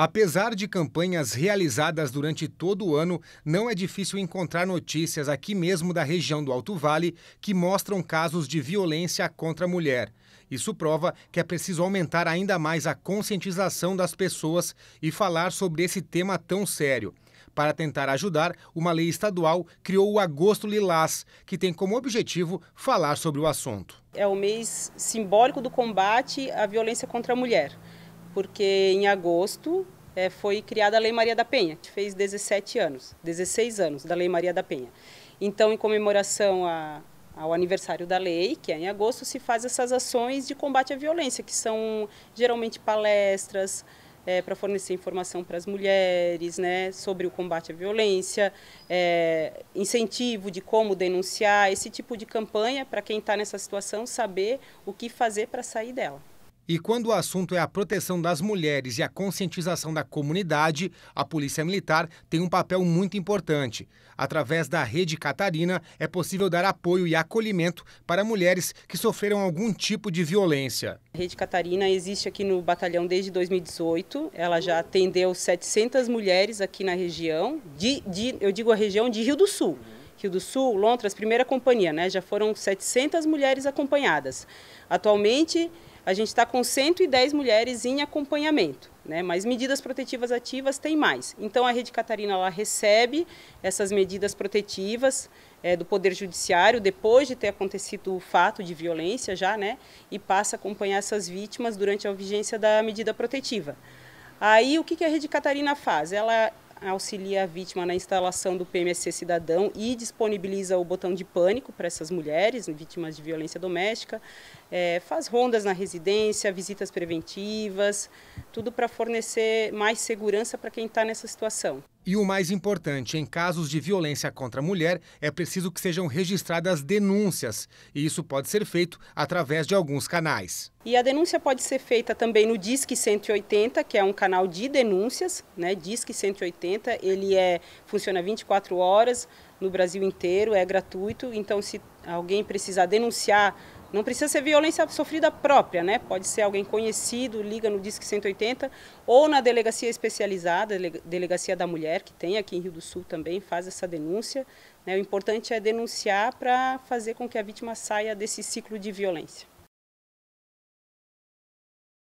Apesar de campanhas realizadas durante todo o ano, não é difícil encontrar notícias aqui mesmo da região do Alto Vale que mostram casos de violência contra a mulher. Isso prova que é preciso aumentar ainda mais a conscientização das pessoas e falar sobre esse tema tão sério. Para tentar ajudar, uma lei estadual criou o Agosto Lilás, que tem como objetivo falar sobre o assunto. É o mês simbólico do combate à violência contra a mulher porque em agosto é, foi criada a Lei Maria da Penha, que fez 17 anos, 16 anos da Lei Maria da Penha. Então, em comemoração a, ao aniversário da lei, que é em agosto, se faz essas ações de combate à violência, que são geralmente palestras é, para fornecer informação para as mulheres, né, sobre o combate à violência, é, incentivo de como denunciar, esse tipo de campanha para quem está nessa situação saber o que fazer para sair dela. E quando o assunto é a proteção das mulheres e a conscientização da comunidade, a Polícia Militar tem um papel muito importante. Através da Rede Catarina, é possível dar apoio e acolhimento para mulheres que sofreram algum tipo de violência. A Rede Catarina existe aqui no batalhão desde 2018. Ela já atendeu 700 mulheres aqui na região, de, de eu digo a região de Rio do Sul. Rio do Sul, Lontras, primeira companhia, né? Já foram 700 mulheres acompanhadas. Atualmente, a gente está com 110 mulheres em acompanhamento. Né, mas medidas protetivas ativas tem mais. Então a Rede Catarina ela recebe essas medidas protetivas é, do Poder Judiciário depois de ter acontecido o fato de violência já, né? E passa a acompanhar essas vítimas durante a vigência da medida protetiva. Aí o que, que a Rede Catarina faz? Ela auxilia a vítima na instalação do PMSC Cidadão e disponibiliza o botão de pânico para essas mulheres, vítimas de violência doméstica, é, faz rondas na residência, visitas preventivas, tudo para fornecer mais segurança para quem está nessa situação. E o mais importante, em casos de violência contra a mulher, é preciso que sejam registradas denúncias, e isso pode ser feito através de alguns canais. E a denúncia pode ser feita também no Disque 180, que é um canal de denúncias, né? Disque 180, ele é funciona 24 horas no Brasil inteiro, é gratuito, então se alguém precisar denunciar não precisa ser violência sofrida própria, né? Pode ser alguém conhecido, liga no Disque 180 ou na delegacia especializada, delegacia da mulher, que tem aqui em Rio do Sul também, faz essa denúncia. Né? O importante é denunciar para fazer com que a vítima saia desse ciclo de violência.